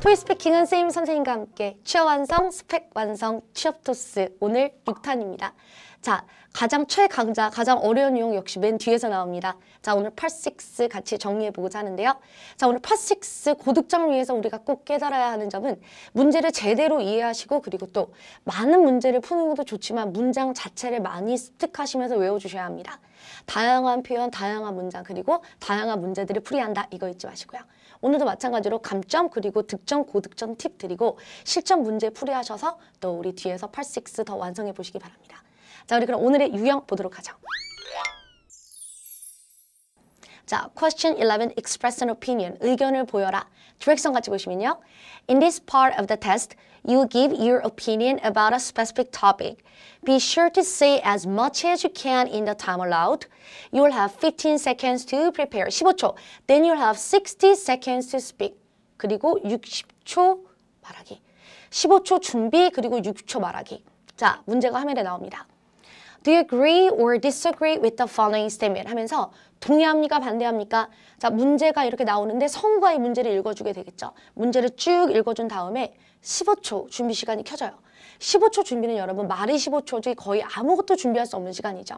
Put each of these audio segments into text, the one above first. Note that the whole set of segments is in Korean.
토이스피킹은 선생님과 함께 취업 완성, 스펙 완성, 취업 토스 오늘 6탄입니다. 자, 가장 최강자, 가장 어려운 유형 역시 맨 뒤에서 나옵니다. 자, 오늘 팟스 같이 정리해보고자 하는데요. 자, 오늘 팟스 고득점을 위해서 우리가 꼭 깨달아야 하는 점은 문제를 제대로 이해하시고 그리고 또 많은 문제를 푸는 것도 좋지만 문장 자체를 많이 습득하시면서 외워주셔야 합니다. 다양한 표현, 다양한 문장, 그리고 다양한 문제들을 풀이한다. 이거 잊지 마시고요. 오늘도 마찬가지로 감점, 그리고 득점, 고득점 팁 드리고 실전 문제 풀이하셔서 또 우리 뒤에서 팟6 더 완성해 보시기 바랍니다. 자, 우리 그럼 오늘의 유형 보도록 하죠. 자, question 11, express an opinion, 의견을 보여라. 디렉션 같이 보시면요. In this part of the test, you give your opinion about a specific topic. Be sure to say as much as you can in the time allowed. You'll have 15 seconds to prepare. 15초. Then you'll have 60 seconds to speak. 그리고 60초 말하기. 15초 준비, 그리고 6초 말하기. 자, 문제가 화면에 나옵니다. Do you agree or disagree with the following statement? 하면서 동의합니까? 반대합니까? 자, 문제가 이렇게 나오는데 성과의 문제를 읽어주게 되겠죠. 문제를 쭉 읽어준 다음에 15초 준비 시간이 켜져요. 15초 준비는 여러분 말이 15초지 거의 아무것도 준비할 수 없는 시간이죠.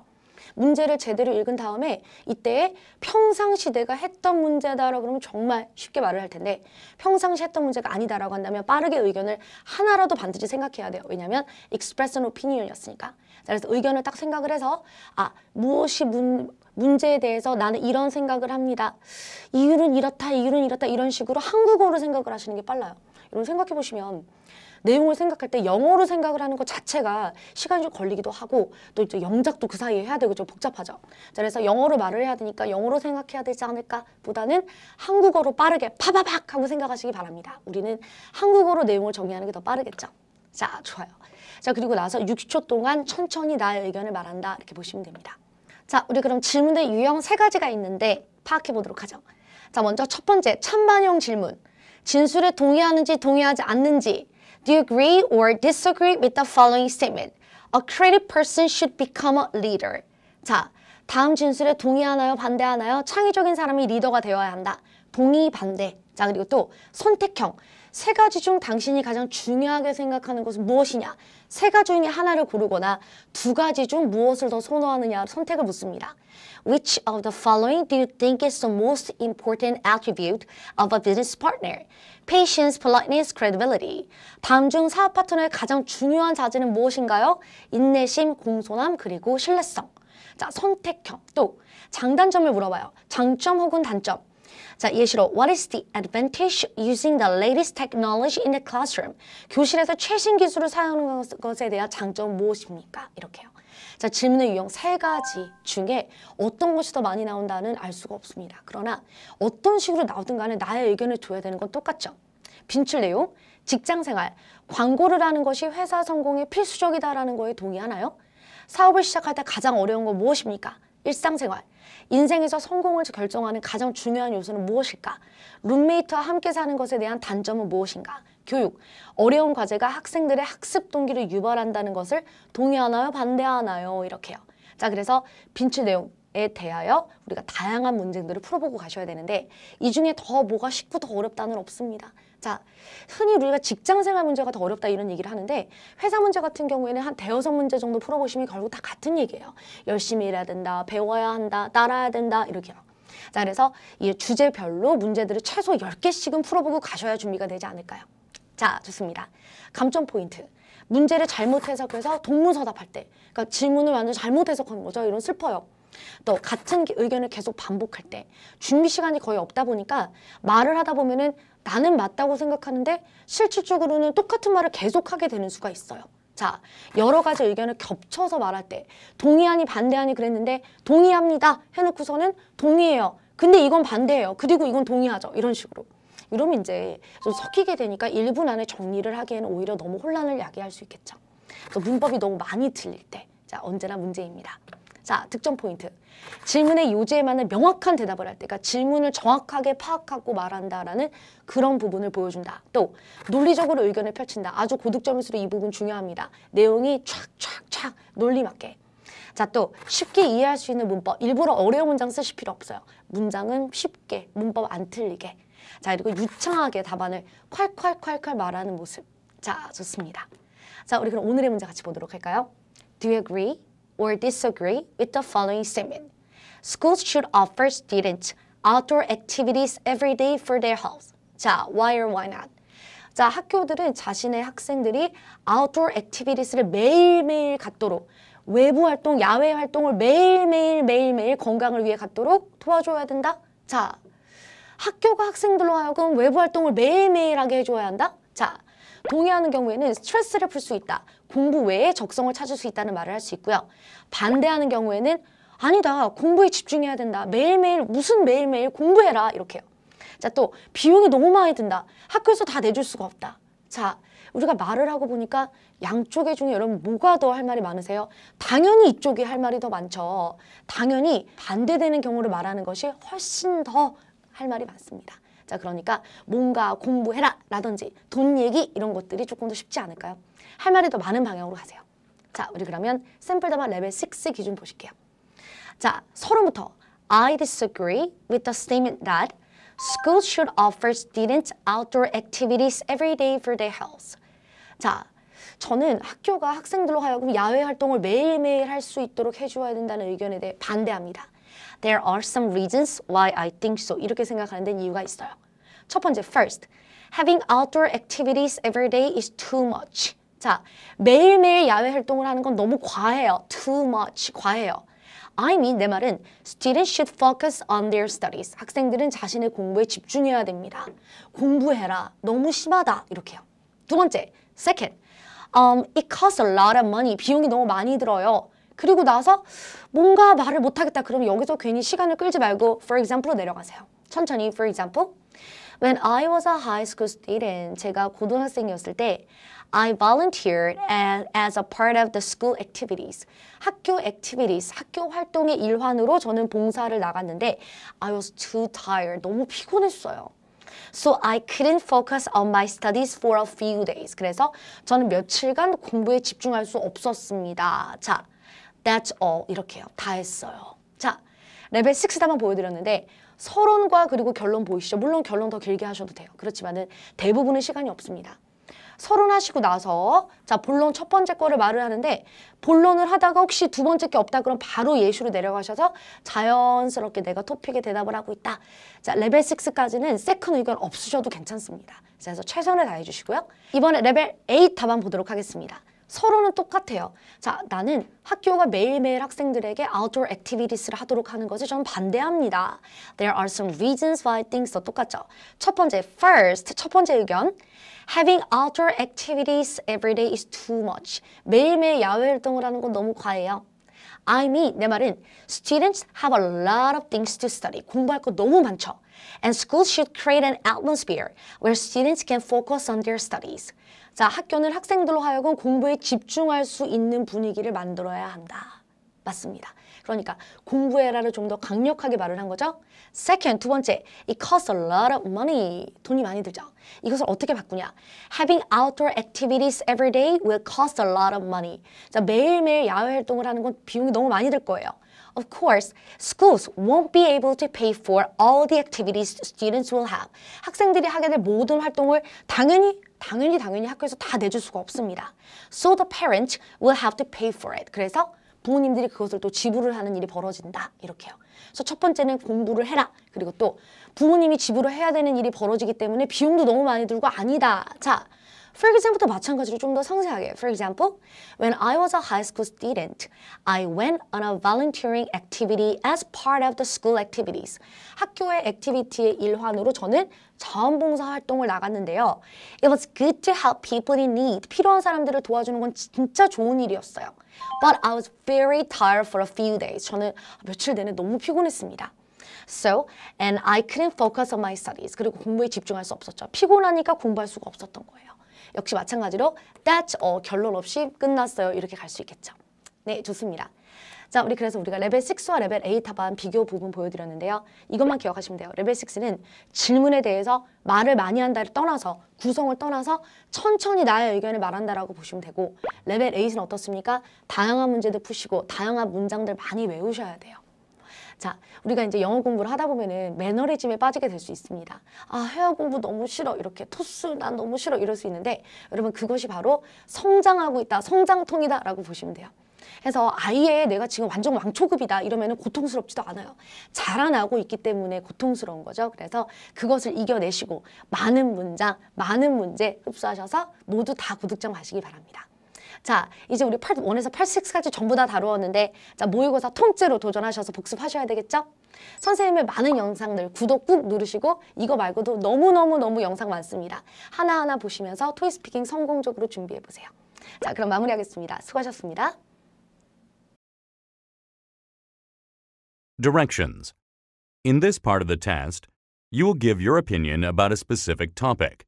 문제를 제대로 읽은 다음에 이때 평상시 내가 했던 문제다라고 그러면 정말 쉽게 말을 할 텐데 평상시 했던 문제가 아니다라고 한다면 빠르게 의견을 하나라도 반드시 생각해야 돼요. 왜냐하면 express an opinion이었으니까. 그래서 의견을 딱 생각을 해서 아 무엇이 문, 문제에 대해서 나는 이런 생각을 합니다. 이유는 이렇다, 이유는 이렇다 이런 식으로 한국어로 생각을 하시는 게 빨라요. 이런 생각해 보시면 내용을 생각할 때 영어로 생각을 하는 것 자체가 시간이 좀 걸리기도 하고 또 이제 영작도 그 사이에 해야 되고 좀 복잡하죠. 그래서 영어로 말을 해야 되니까 영어로 생각해야 되지 않을까 보다는 한국어로 빠르게 파바박 하고 생각하시기 바랍니다. 우리는 한국어로 내용을 정리하는 게 더 빠르겠죠. 자, 좋아요. 자, 그리고 나서 60초 동안 천천히 나의 의견을 말한다. 이렇게 보시면 됩니다. 자, 우리 그럼 질문의 유형 세 가지가 있는데 파악해 보도록 하죠. 자, 먼저 첫 번째 찬반형 질문. 진술에 동의하는지 동의하지 않는지 Do you agree or disagree with the following statement? A creative person should become a leader. 자, 다음 진술에 동의하나요? 반대하나요? 창의적인 사람이 리더가 되어야 한다. 동의, 반대. 자, 그리고 또 선택형. 세 가지 중 당신이 가장 중요하게 생각하는 것은 무엇이냐? 세 가지 중에 하나를 고르거나 두 가지 중 무엇을 더 선호하느냐 선택을 묻습니다. Which of the following do you think is the most important attribute of a business partner? Patience, politeness, credibility. 다음 중 사업 파트너의 가장 중요한 자질은 무엇인가요? 인내심, 공손함, 그리고 신뢰성. 자, 선택형. 또 장단점을 물어봐요. 장점 혹은 단점. 자, 예시로 What is the advantage using the latest technology in the classroom? 교실에서 최신 기술을 사용하는 것에 대한 장점은 무엇입니까? 이렇게요. 자, 질문의 유형 세 가지 중에 어떤 것이 더 많이 나온다는 알 수가 없습니다. 그러나 어떤 식으로 나오든 간에 나의 의견을 줘야 되는 건 똑같죠. 빈출 내용, 직장생활, 광고를 하는 것이 회사 성공에 필수적이다라는 거에 동의하나요? 사업을 시작할 때 가장 어려운 건 무엇입니까? 일상생활, 인생에서 성공을 결정하는 가장 중요한 요소는 무엇일까? 룸메이트와 함께 사는 것에 대한 단점은 무엇인가? 교육, 어려운 과제가 학생들의 학습 동기를 유발한다는 것을 동의하나요? 반대하나요? 이렇게요. 자, 그래서 빈출 내용, 에 대하여 우리가 다양한 문제들을 풀어보고 가셔야 되는데 이 중에 더 뭐가 쉽고 더 어렵다는 없습니다. 자, 흔히 우리가 직장생활 문제가 더 어렵다 이런 얘기를 하는데 회사 문제 같은 경우에는 한 대여섯 문제 정도 풀어보시면 결국 다 같은 얘기예요. 열심히 일해야 된다, 배워야 한다, 따라야 된다 이렇게요. 자, 그래서 이 주제별로 문제들을 최소 열개씩은 풀어보고 가셔야 준비가 되지 않을까요? 자, 좋습니다. 감점 포인트. 문제를 잘못 해석해서 동문서답할 때 그러니까 질문을 완전 잘못 해석한 거죠. 이런 슬퍼요. 또 같은 의견을 계속 반복할 때 준비 시간이 거의 없다 보니까 말을 하다 보면은 나는 맞다고 생각하는데 실질적으로는 똑같은 말을 계속하게 되는 수가 있어요. 자, 여러 가지 의견을 겹쳐서 말할 때 동의하니 반대하니 그랬는데 동의합니다 해놓고서는 동의해요. 근데 이건 반대예요. 그리고 이건 동의하죠. 이런 식으로. 이러면 이제 좀 섞이게 되니까 일분 안에 정리를 하기에는 오히려 너무 혼란을 야기할 수 있겠죠. 그래서 문법이 너무 많이 틀릴 때. 자, 언제나 문제입니다. 자, 득점 포인트. 질문의 요지에 맞는 명확한 대답을 할 때, 그러니까 질문을 정확하게 파악하고 말한다라는 그런 부분을 보여준다. 또, 논리적으로 의견을 펼친다. 아주 고득점수로이 부분 중요합니다. 내용이 촥촥촥 논리 맞게. 자, 또 쉽게 이해할 수 있는 문법. 일부러 어려운 문장 쓰실 필요 없어요. 문장은 쉽게, 문법 안 틀리게. 자, 그리고 유창하게 답안을 콸콸콸콸 말하는 모습. 자, 좋습니다. 자, 우리 그럼 오늘의 문제 같이 보도록 할까요? Do you agree? or disagree with the following statement. Schools should offer students outdoor activities every day for their health. 자, why or why not? 자, 학교들은 자신의 학생들이 아웃도어 액티비티스를 매일매일 갖도록 외부 활동, 야외 활동을 매일매일 매일매일 건강을 위해 갖도록 도와줘야 된다. 자, 학교가 학생들로 하여금 외부 활동을 매일매일 하게 해줘야 한다. 자, 동의하는 경우에는 스트레스를 풀 수 있다. 공부 외에 적성을 찾을 수 있다는 말을 할 수 있고요. 반대하는 경우에는 아니다. 공부에 집중해야 된다. 매일매일 무슨 매일매일 공부해라. 이렇게요. 자, 또 비용이 너무 많이 든다. 학교에서 다 내줄 수가 없다. 자, 우리가 말을 하고 보니까 양쪽에 중에 여러분 뭐가 더 할 말이 많으세요? 당연히 이쪽이 할 말이 더 많죠. 당연히 반대되는 경우를 말하는 것이 훨씬 더 할 말이 많습니다. 자 그러니까 뭔가 공부해라 라든지 돈 얘기 이런 것들이 조금 더 쉽지 않을까요? 할 말이 더 많은 방향으로 가세요. 자 우리 그러면 샘플 담아 레벨 6 기준 보실게요. 자서로부터 I disagree with the statement that schools should offer students outdoor activities every day for their health. 자 저는 학교가 학생들로 하여금 야외 활동을 매일매일 할 수 있도록 해줘야 된다는 의견에 대해 반대합니다. There are some reasons why I think so. 이렇게 생각하는 데 이유가 있어요. 첫 번째, first. Having outdoor activities every day is too much. 자, 매일매일 야외 활동을 하는 건 너무 과해요. Too much, 과해요. I mean, 내 말은 students should focus on their studies. 학생들은 자신의 공부에 집중해야 됩니다. 공부해라. 너무 심하다. 이렇게요. 두 번째, second. Um, it costs a lot of money. 비용이 너무 많이 들어요. 그리고 나서 뭔가 말을 못하겠다 그러면 여기서 괜히 시간을 끌지 말고 for example로 내려가세요. 천천히 for example When I was a high school student, 제가 고등학생이었을 때 I volunteered as a part of the school activities. 학교 activities, 학교 활동의 일환으로 저는 봉사를 나갔는데 I was too tired, 너무 피곤했어요. So I couldn't focus on my studies for a few days. 그래서 저는 며칠간 공부에 집중할 수 없었습니다. 자, That's all 이렇게요. 다 했어요. 자, 레벨 6 다만 보여드렸는데 서론과 그리고 결론 보이시죠? 물론 결론 더 길게 하셔도 돼요. 그렇지만은 대부분은 시간이 없습니다. 서론하시고 나서 자 본론 첫 번째 거를 말을 하는데 본론을 하다가 혹시 두 번째 게 없다 그럼 바로 예시로 내려가셔서 자연스럽게 내가 토픽에 대답을 하고 있다. 자 레벨 6까지는 세컨 의견 없으셔도 괜찮습니다. 그래서 최선을 다해주시고요. 이번에 레벨 8 답안 보도록 하겠습니다. 서로는 똑같아요. 자, 나는 학교가 매일매일 학생들에게 outdoor activities를 하도록 하는 것을 저는 반대합니다. There are some reasons why things도 똑같죠. 첫 번째, first, 첫 번째 의견. Having outdoor activities every day is too much. 매일매일 야외 활동을 하는 건 너무 과해요. I mean, 내 말은 students have a lot of things to study. 공부할 거 너무 많죠. And schools should create an atmosphere where students can focus on their studies. 자, 학교는 학생들로 하여금 공부에 집중할 수 있는 분위기를 만들어야 한다. 맞습니다. 그러니까 공부해라를 좀 더 강력하게 말을 한 거죠. Second, 두 번째, it costs a lot of money. 돈이 많이 들죠. 이것을 어떻게 바꾸냐. Having outdoor activities every day will cost a lot of money. 자, 매일매일 야외 활동을 하는 건 비용이 너무 많이 들 거예요. Of course, schools won't be able to pay for all the activities students will have. 학생들이 하게 될 모든 활동을 당연히 당연히 당연히 학교에서 다 내줄 수가 없습니다. So the parent will have to pay for it. 그래서 부모님들이 그것을 또 지불을 하는 일이 벌어진다. 이렇게요. 그래서 첫 번째는 공부를 해라. 그리고 또 부모님이 지불을 해야 되는 일이 벌어지기 때문에 비용도 너무 많이 들고 아니다. 자, For example도 마찬가지로 좀 더 상세하게. For example, when I was a high school student, I went on a volunteering activity as part of the school activities. 학교의 a c t i v i t y 의 일환으로 저는 자원봉사 활동을 나갔는데요. It was good to help people in need. 필요한 사람들을 도와주는 건 진짜 좋은 일이었어요. But I was very tired for a few days. 저는 며칠 내내 너무 피곤했습니다. So, and I couldn't focus on my studies. 그리고 공부에 집중할 수 없었죠. 피곤하니까 공부할 수가 없었던 거예요. 역시 마찬가지로 that 어, 결론 없이 끝났어요. 이렇게 갈 수 있겠죠. 네, 좋습니다. 자, 우리 그래서 우리가 레벨 6와 레벨 8 답안 비교 부분 보여드렸는데요. 이것만 기억하시면 돼요. 레벨 6는 질문에 대해서 말을 많이 한다를 떠나서 구성을 떠나서 천천히 나의 의견을 말한다라고 보시면 되고 레벨 8은 어떻습니까? 다양한 문제도 푸시고 다양한 문장들 많이 외우셔야 돼요. 자, 우리가 이제 영어 공부를 하다 보면은 매너리즘에 빠지게 될 수 있습니다. 아, 회화 공부 너무 싫어. 이렇게 토스 난 너무 싫어. 이럴 수 있는데 여러분 그것이 바로 성장하고 있다. 성장통이다. 라고 보시면 돼요. 그래서 아예 내가 지금 완전 왕초급이다 이러면 고통스럽지도 않아요. 자라나고 있기 때문에 고통스러운 거죠. 그래서 그것을 이겨내시고 많은 문장, 많은 문제 흡수하셔서 모두 다 구독자 하시기 바랍니다. 자, 이제 우리 팔 1에서 86까지 전부 다 다루었는데 자, 모의고사 통째로 도전하셔서 복습하셔야 되겠죠? 선생님의 많은 영상들 구독 꾹 누르시고 이거 말고도 너무너무너무 영상 많습니다. 하나하나 보시면서 토이스피킹 성공적으로 준비해보세요. 자, 그럼 마무리하겠습니다. 수고하셨습니다. Directions. In this part of the test, you will give your opinion about a specific topic.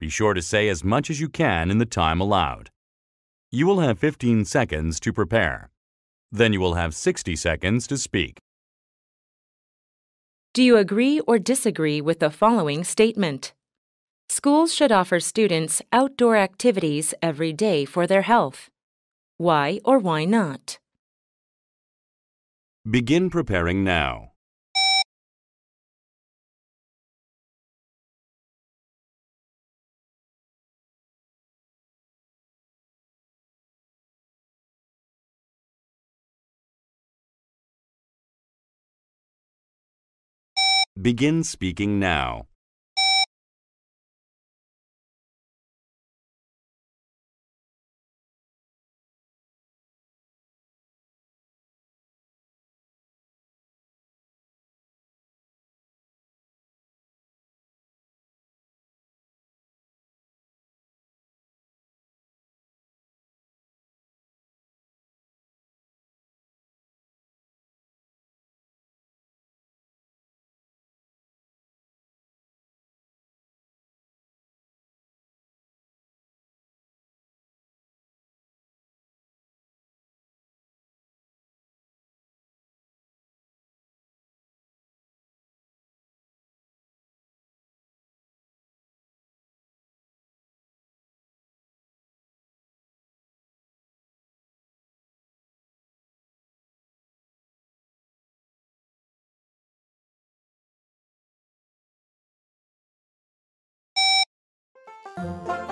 Be sure to say as much as you can in the time allowed. You will have 15 seconds to prepare. Then you will have 60 seconds to speak. Do you agree or disagree with the following statement? Schools should offer students outdoor activities every day for their health. Why or why not? Begin preparing now. Begin speaking now. Thank you.